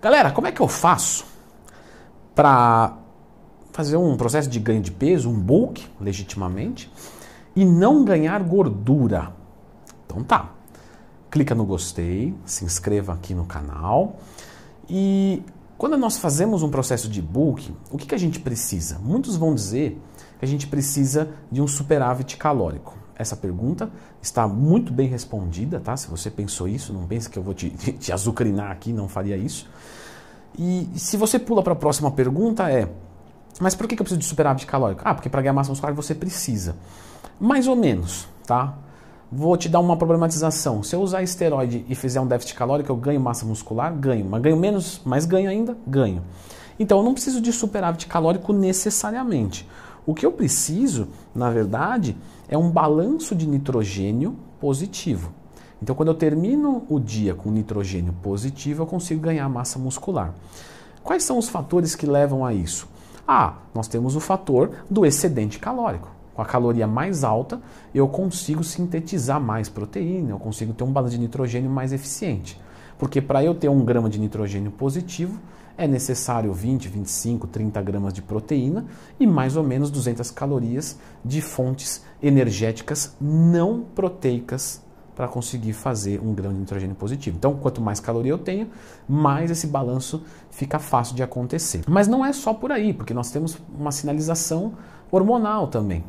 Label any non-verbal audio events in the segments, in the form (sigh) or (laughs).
Galera, como é que eu faço para fazer um processo de ganho de peso, um bulk, legitimamente, e não ganhar gordura? Então tá. Clica no gostei, se inscreva aqui no canal. E quando nós fazemos um processo de bulk, o que, que a gente precisa? Muitos vão dizer que a gente precisa de um superávit calórico essa pergunta está muito bem respondida, tá? Se você pensou isso, não pense que eu vou te, (laughs) te azucrinar aqui, não faria isso. E se você pula para a próxima pergunta é, mas por que eu preciso de superávit calórico? Ah, porque para ganhar massa muscular você precisa. Mais ou menos, tá? Vou te dar uma problematização. Se eu usar esteroide e fizer um déficit calórico, eu ganho massa muscular? Ganho. Mas ganho menos, mas ganho ainda? Ganho. Então eu não preciso de superávit calórico necessariamente. O que eu preciso, na verdade, é um balanço de nitrogênio positivo. Então, quando eu termino o dia com nitrogênio positivo, eu consigo ganhar massa muscular. Quais são os fatores que levam a isso? Ah, nós temos o fator do excedente calórico. Com a caloria mais alta, eu consigo sintetizar mais proteína, eu consigo ter um balanço de nitrogênio mais eficiente. Porque para eu ter um grama de nitrogênio positivo, é necessário 20, 25, 30 gramas de proteína e mais ou menos 200 calorias de fontes energéticas não proteicas para conseguir fazer um grão de nitrogênio positivo. Então, quanto mais caloria eu tenho, mais esse balanço fica fácil de acontecer. Mas não é só por aí, porque nós temos uma sinalização hormonal também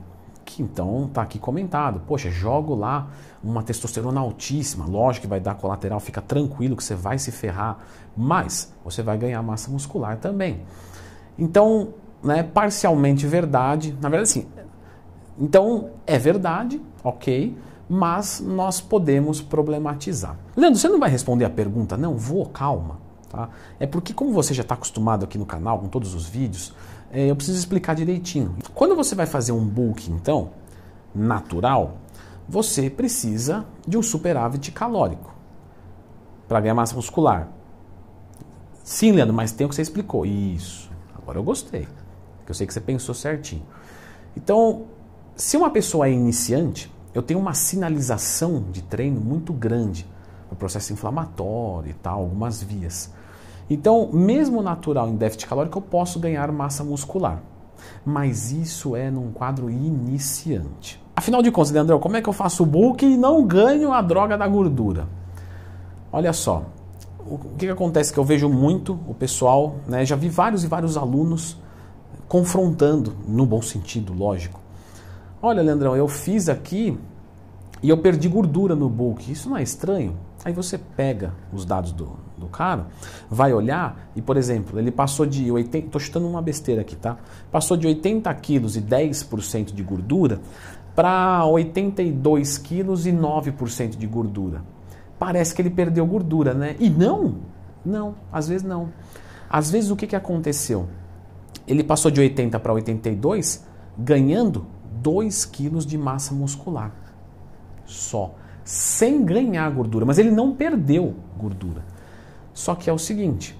então tá aqui comentado. Poxa, jogo lá uma testosterona altíssima, lógico que vai dar colateral, fica tranquilo que você vai se ferrar, mas você vai ganhar massa muscular também. Então, né, parcialmente verdade, na verdade sim. Então, é verdade, ok, mas nós podemos problematizar. Leandro, você não vai responder a pergunta? Não, vou, calma. Tá? É porque, como você já está acostumado aqui no canal com todos os vídeos, é, eu preciso explicar direitinho. Quando você vai fazer um bulk, então, natural, você precisa de um superávit calórico para ganhar massa muscular. Sim, Leandro, mas tem o que você explicou. Isso. Agora eu gostei. Porque eu sei que você pensou certinho. Então, se uma pessoa é iniciante, eu tenho uma sinalização de treino muito grande. O processo inflamatório e tal, algumas vias. Então, mesmo natural em déficit calórico, eu posso ganhar massa muscular. Mas isso é num quadro iniciante. Afinal de contas, Leandrão, como é que eu faço o bulk e não ganho a droga da gordura? Olha só, o que, que acontece que eu vejo muito o pessoal, né, já vi vários e vários alunos confrontando, no bom sentido, lógico. Olha, Leandrão, eu fiz aqui e eu perdi gordura no bulk. Isso não é estranho? Aí você pega os dados do, do cara, vai olhar e, por exemplo, ele passou de 80, estou chutando uma besteira aqui, tá? Passou de 80 quilos e 10% de gordura para 82 quilos e 9% de gordura. Parece que ele perdeu gordura, né? E não, não, às vezes não. Às vezes o que, que aconteceu? Ele passou de 80 para 82, ganhando 2 quilos de massa muscular só sem ganhar gordura, mas ele não perdeu gordura. Só que é o seguinte,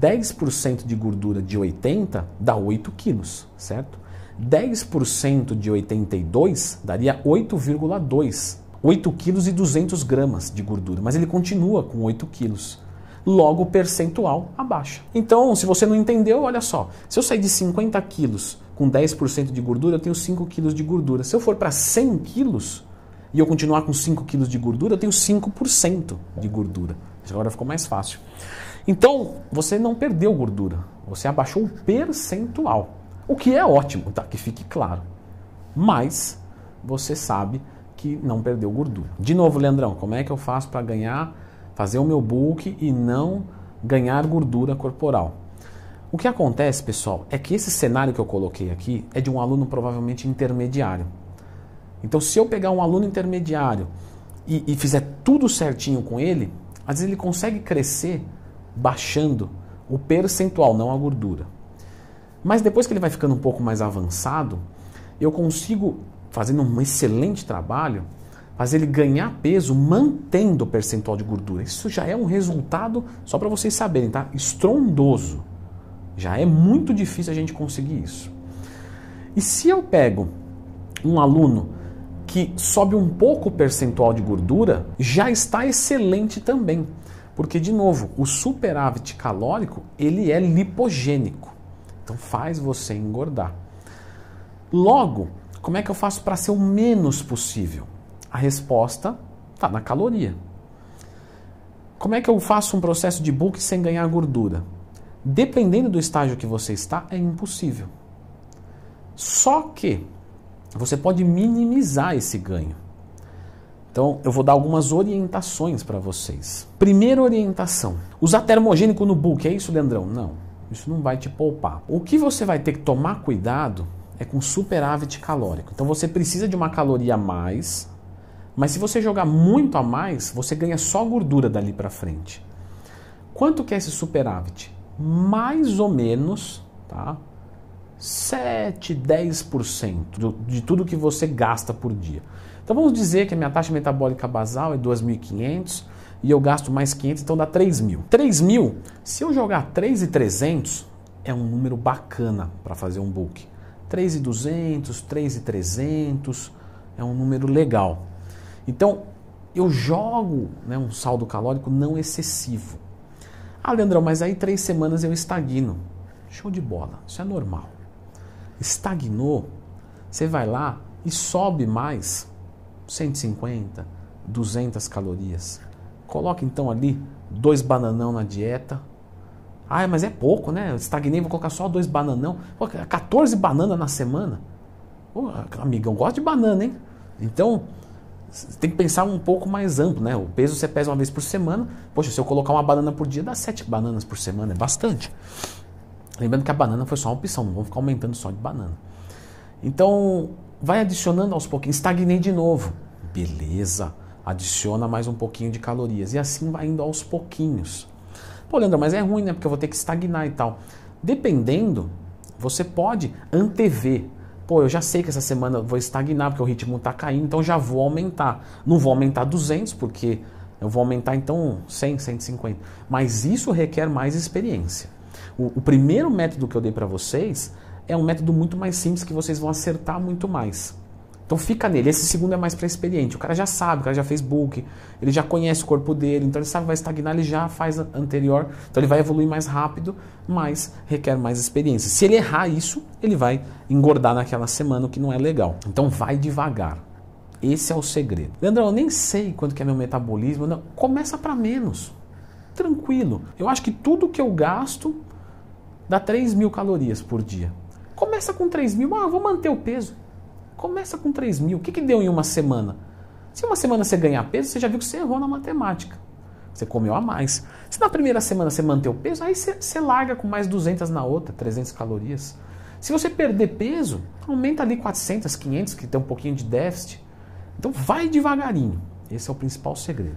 10% de gordura de 80 dá 8 quilos, certo? 10% de 82 daria 8,2, 8 quilos e 200 gramas de gordura, mas ele continua com 8 quilos. Logo, o percentual abaixa. Então, se você não entendeu, olha só, se eu sair de 50 quilos com 10% de gordura, eu tenho 5 quilos de gordura. Se eu for para 100 quilos, e eu continuar com 5 quilos de gordura, eu tenho 5% de gordura. Agora ficou mais fácil. Então, você não perdeu gordura, você abaixou o percentual, o que é ótimo, tá? Que fique claro. Mas você sabe que não perdeu gordura. De novo, Leandrão, como é que eu faço para ganhar, fazer o meu bulk e não ganhar gordura corporal? O que acontece, pessoal, é que esse cenário que eu coloquei aqui é de um aluno provavelmente intermediário. Então, se eu pegar um aluno intermediário e, e fizer tudo certinho com ele, às vezes ele consegue crescer baixando o percentual, não a gordura. Mas depois que ele vai ficando um pouco mais avançado, eu consigo, fazendo um excelente trabalho, fazer ele ganhar peso mantendo o percentual de gordura. Isso já é um resultado, só para vocês saberem, tá? Estrondoso. Já é muito difícil a gente conseguir isso. E se eu pego um aluno que sobe um pouco o percentual de gordura, já está excelente também. Porque, de novo, o superávit calórico ele é lipogênico. Então faz você engordar. Logo, como é que eu faço para ser o menos possível? A resposta está na caloria. Como é que eu faço um processo de book sem ganhar gordura? Dependendo do estágio que você está, é impossível. Só que você pode minimizar esse ganho. Então, eu vou dar algumas orientações para vocês. Primeira orientação: usar termogênico no book, é isso, Leandrão? Não, isso não vai te poupar. O que você vai ter que tomar cuidado é com superávit calórico. Então, você precisa de uma caloria a mais, mas se você jogar muito a mais, você ganha só gordura dali para frente. Quanto que é esse superávit? Mais ou menos, tá? 7, 10% do, de tudo que você gasta por dia. Então vamos dizer que a minha taxa metabólica basal é 2.500 e eu gasto mais 500, então dá 3.000. 3.000, se eu jogar 3.300, é um número bacana para fazer um book. 3.200, 3.300 é um número legal. Então eu jogo né, um saldo calórico não excessivo. Ah, Leandrão, mas aí três semanas eu estagno. Show de bola, isso é normal estagnou, você vai lá e sobe mais 150, 200 calorias. Coloca então ali dois bananão na dieta. Ah, mas é pouco, né? Eu estagnei, vou colocar só dois bananão. Pô, 14 bananas na semana. Pô, amigão, gosto de banana, hein? Então, tem que pensar um pouco mais amplo, né? O peso você pesa uma vez por semana. Poxa, se eu colocar uma banana por dia, dá sete bananas por semana, é bastante. Lembrando que a banana foi só uma opção, não vamos ficar aumentando só de banana. Então, vai adicionando aos pouquinhos. Estagnei de novo. Beleza. Adiciona mais um pouquinho de calorias. E assim vai indo aos pouquinhos. Pô, Leandro, mas é ruim, né? Porque eu vou ter que estagnar e tal. Dependendo, você pode antever. Pô, eu já sei que essa semana eu vou estagnar porque o ritmo está caindo, então já vou aumentar. Não vou aumentar 200 porque eu vou aumentar então 100, 150. Mas isso requer mais experiência. O, o primeiro método que eu dei para vocês é um método muito mais simples que vocês vão acertar muito mais. Então fica nele. Esse segundo é mais para experiente. O cara já sabe, o cara já fez book, ele já conhece o corpo dele, então ele sabe que vai estagnar, ele já faz anterior, então ele vai evoluir mais rápido, mas requer mais experiência. Se ele errar isso, ele vai engordar naquela semana, o que não é legal. Então vai devagar. Esse é o segredo. Leandro eu nem sei quanto que é meu metabolismo. Não. Começa para menos. Tranquilo. Eu acho que tudo que eu gasto dá 3 mil calorias por dia. Começa com 3 mil, ah, vou manter o peso. Começa com 3 mil. O que, que deu em uma semana? Se uma semana você ganhar peso, você já viu que você errou na matemática. Você comeu a mais. Se na primeira semana você manter o peso, aí você, você larga com mais 200 na outra, 300 calorias. Se você perder peso, aumenta ali 400, 500, que tem um pouquinho de déficit. Então vai devagarinho. Esse é o principal segredo.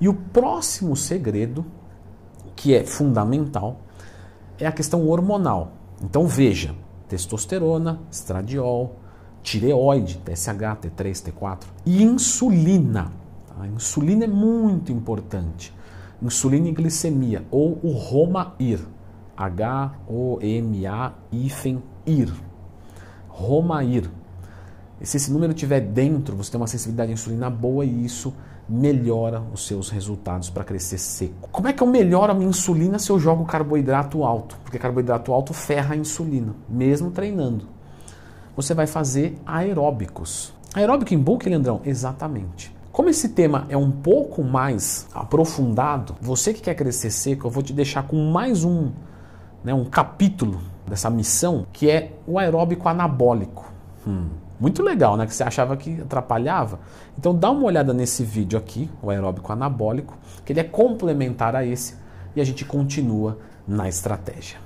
E o próximo segredo, que é fundamental, é a questão hormonal. Então veja, testosterona, estradiol, tireoide, TSH, T3, T4 e insulina. A tá? insulina é muito importante. Insulina e glicemia ou o Roma ir h H-O-M-A-IR, ir Roma ir se esse número tiver dentro, você tem uma sensibilidade à insulina boa e isso melhora os seus resultados para crescer seco. Como é que eu melhoro a minha insulina se eu jogo carboidrato alto? Porque carboidrato alto ferra a insulina, mesmo treinando. Você vai fazer aeróbicos. Aeróbico em bulk, Leandrão? Exatamente. Como esse tema é um pouco mais aprofundado, você que quer crescer seco, eu vou te deixar com mais um, né, um capítulo dessa missão, que é o aeróbico anabólico. Hum. Muito legal, né? Que você achava que atrapalhava. Então dá uma olhada nesse vídeo aqui, o aeróbico anabólico, que ele é complementar a esse e a gente continua na estratégia.